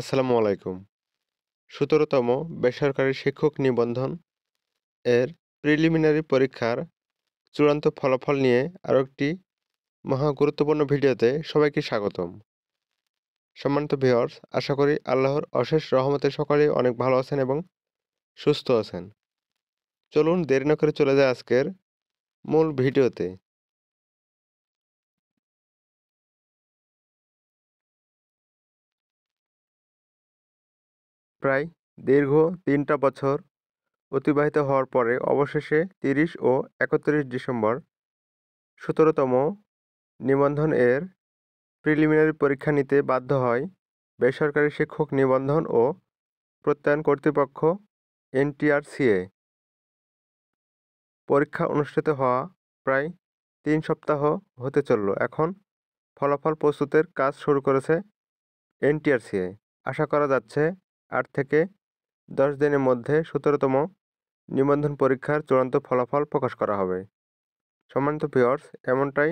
আসসালামু আলাইকুম সতেরোতম বেসরকারি শিক্ষক নিবন্ধন এর প্রিলিমিনারি পরীক্ষার চূড়ান্ত ফলাফল নিয়ে আরও একটি মহা গুরুত্বপূর্ণ ভিডিওতে সবাইকে স্বাগতম সম্মানিত ভিওর্স আশা করি আল্লাহর অশেষ রহমতে সকলেই অনেক ভালো আছেন এবং সুস্থ আছেন চলুন দেরি না করে চলে যায় আজকের মূল ভিডিওতে প্রায় দীর্ঘ তিনটা বছর অতিবাহিত হওয়ার পরে অবশেষে তিরিশ ও একত্রিশ ডিসেম্বর সতেরোতম নিবন্ধন এর প্রিলিমিনারি পরীক্ষা নিতে বাধ্য হয় বেসরকারি শিক্ষক নিবন্ধন ও প্রত্যয়ন কর্তৃপক্ষ এনটিআরসিএ পরীক্ষা অনুষ্ঠিত হওয়া প্রায় তিন সপ্তাহ হতে চলল এখন ফলাফল প্রস্তুতের কাজ শুরু করেছে এনটিআরসিএ আশা করা যাচ্ছে আট থেকে দশ দিনের মধ্যে সতেরোতম নিবন্ধন পরীক্ষার চূড়ান্ত ফলাফল প্রকাশ করা হবে সম্মানিত ভিওর্স এমনটাই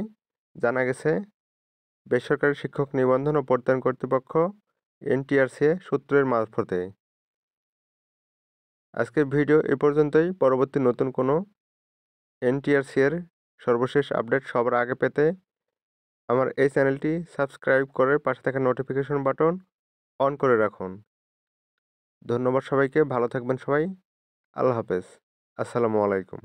জানা গেছে বেসরকারি শিক্ষক নিবন্ধন ও প্রত্যয়ন কর্তৃপক্ষ এনটিআরসিএ সূত্রের মারফতে আজকের ভিডিও এ পর্যন্তই পরবর্তী নতুন কোনো এনটিআরসিএর সর্বশেষ আপডেট সবার আগে পেতে আমার এই চ্যানেলটি সাবস্ক্রাইব করে পাশে থাকা নোটিফিকেশন বাটন অন করে রাখুন ধন্যবাদ সবাইকে ভালো থাকবেন সবাই আল্লাহ হাফেজ আসসালামু আলাইকুম